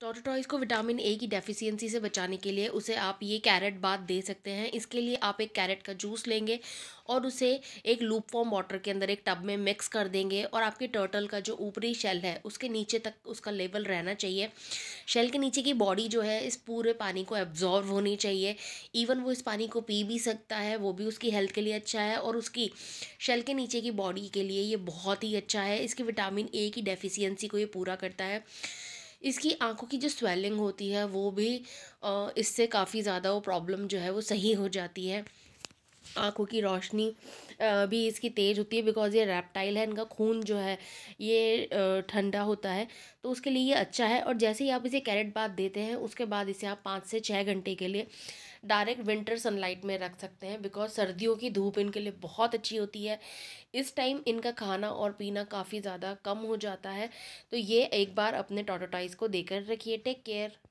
टोटोटॉइस को vitamin A की deficiency से बचाने के लिए उसे आप ये कैरेट बात दे सकते हैं इसके लिए आप एक कैरेट का जूस लेंगे और उसे एक लूप फॉर्म वाटर के अंदर एक टब में मिक्स कर देंगे और आपके टर्टल का जो ऊपरी शेल है उसके नीचे तक उसका लेवल रहना चाहिए शेल के नीचे की बॉडी जो है इस पूरे पानी को एब्जॉर्व होनी चाहिए इवन वो इस पानी को पी भी सकता है वो भी उसकी हेल्थ के लिए अच्छा है और उसकी शेल के नीचे की बॉडी के लिए ये बहुत ही अच्छा है इसकी विटामिन ए की डेफिशियंसी को ये पूरा करता है इसकी आँखों की जो स्वेलिंग होती है वो भी इससे काफ़ी ज़्यादा वो प्रॉब्लम जो है वो सही हो जाती है आँखों की रोशनी भी इसकी तेज़ होती है बिकॉज़ ये रेप्टाइल है इनका खून जो है ये ठंडा होता है तो उसके लिए ये अच्छा है और जैसे ही आप इसे कैरेट बाद देते हैं उसके बाद इसे आप पाँच से छः घंटे के लिए डायरेक्ट विंटर सनलाइट में रख सकते हैं बिकॉज सर्दियों की धूप इनके लिए बहुत अच्छी होती है इस टाइम इनका खाना और पीना काफ़ी ज़्यादा कम हो जाता है तो ये एक बार अपने टोटोटाइज को देकर रखिए टेक केयर